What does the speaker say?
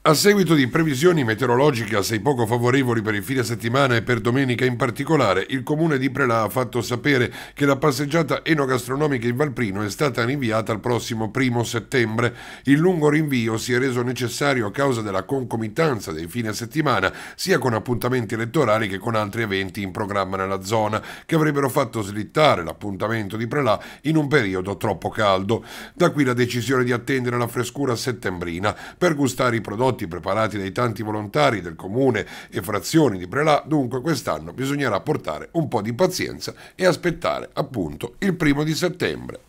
A seguito di previsioni meteorologiche assai poco favorevoli per il fine settimana e per domenica in particolare, il comune di Prelà ha fatto sapere che la passeggiata enogastronomica in Valprino è stata rinviata al prossimo primo settembre. Il lungo rinvio si è reso necessario a causa della concomitanza dei fine settimana, sia con appuntamenti elettorali che con altri eventi in programma nella zona, che avrebbero fatto slittare l'appuntamento di Prelà in un periodo troppo caldo. Da qui la decisione di attendere la frescura settembrina per gustare i prodotti notti preparati dai tanti volontari del comune e frazioni di Prelà, dunque quest'anno bisognerà portare un po' di pazienza e aspettare appunto il primo di settembre.